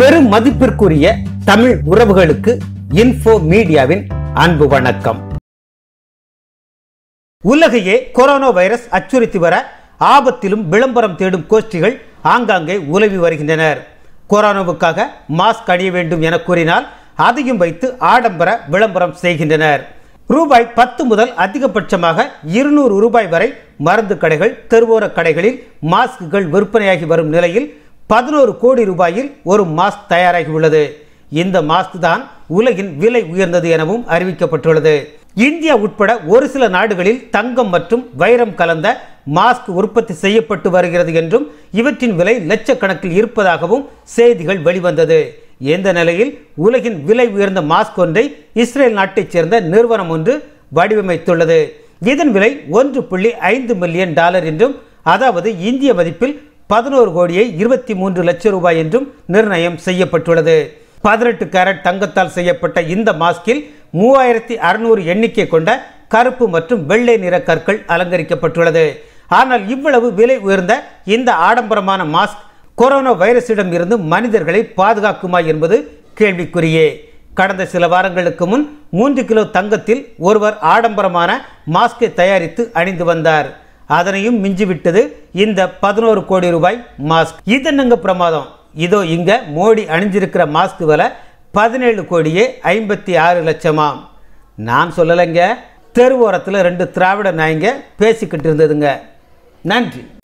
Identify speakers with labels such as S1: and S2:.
S1: பெரும் மதிப்பிற்குரிய தமிழ் உறவுகளுக்கு இன்ஃபோ மீடியாவின் அன்பு வணக்கம் உலகையே கொரோனா வைரஸ் அச்சுறுத்தி வர ஆபத்திலும் விளம்பரம் தேடும் கோஷ்டிகள் ஆங்காங்கே உலவி வருகின்றனர் கொரோனாவுக்காக மாஸ்க் அணிய வேண்டும் என கூறினால் அதையும் வைத்து ஆடம்பர விளம்பரம் செய்கின்றனர் ரூபாய் பத்து முதல் அதிகபட்சமாக இருநூறு ரூபாய் வரை மருந்து கடைகள் தெருவோர கடைகளில் மாஸ்குகள் விற்பனையாகி வரும் நிலையில் பதினோரு கோடி ரூபாயில் ஒரு மாஸ்க் தயாராகியுள்ளது இந்த மாஸ்க் தான் உலகின் விலை உயர்ந்தது எனவும் அறிவிக்கப்பட்டுள்ளது இந்தியா உட்பட ஒரு சில நாடுகளில் தங்கம் மற்றும் வைரம் கலந்த மாஸ்க் உற்பத்தி செய்யப்பட்டு வருகிறது என்றும் இவற்றின் விலை லட்சக்கணக்கில் இருப்பதாகவும் செய்திகள் வெளிவந்தது இந்த நிலையில் உலகின் விலை உயர்ந்த மாஸ்க் ஒன்றை இஸ்ரேல் நாட்டைச் சேர்ந்த நிறுவனம் ஒன்று வடிவமைத்துள்ளது இதன் விலை ஒன்று புள்ளி ஐந்து மில்லியன் டாலர் என்றும் அதாவது இந்திய மதிப்பில் பதினோரு கோடியே இருபத்தி மூன்று லட்சம் ரூபாய் என்றும் நிர்ணயம் செய்யப்பட்டுள்ளது பதினெட்டு கேரட் தங்கத்தால் செய்யப்பட்ட இந்த மாஸ்கில் மூவாயிரத்தி அறுநூறு எண்ணிக்கை கொண்ட கருப்பு மற்றும் வெள்ளை நிற கற்கள் அலங்கரிக்கப்பட்டுள்ளது ஆனால் இவ்வளவு விலை உயர்ந்த இந்த ஆடம்பரமான மாஸ்க் கொரோனா வைரஸிடம் இருந்து மனிதர்களை பாதுகாக்குமா என்பது கேள்விக்குரியே கடந்த சில வாரங்களுக்கு முன் மூன்று கிலோ தங்கத்தில் ஒருவர் ஆடம்பரமான மாஸ்கை தயாரித்து அணிந்து வந்தார் அதனையும் மிஞ்சிவிட்டது இந்த பதினோரு கோடி ரூபாய் மாஸ்க் இது என்னங்க பிரமாதம் இதோ இங்கே மோடி அணிஞ்சிருக்கிற மாஸ்க் விலை பதினேழு கோடியே ஐம்பத்தி ஆறு லட்சமாம் நான் சொல்லலைங்க தெருவோரத்தில் ரெண்டு திராவிட நாய்ங்க பேசிக்கிட்டு இருந்ததுங்க நன்றி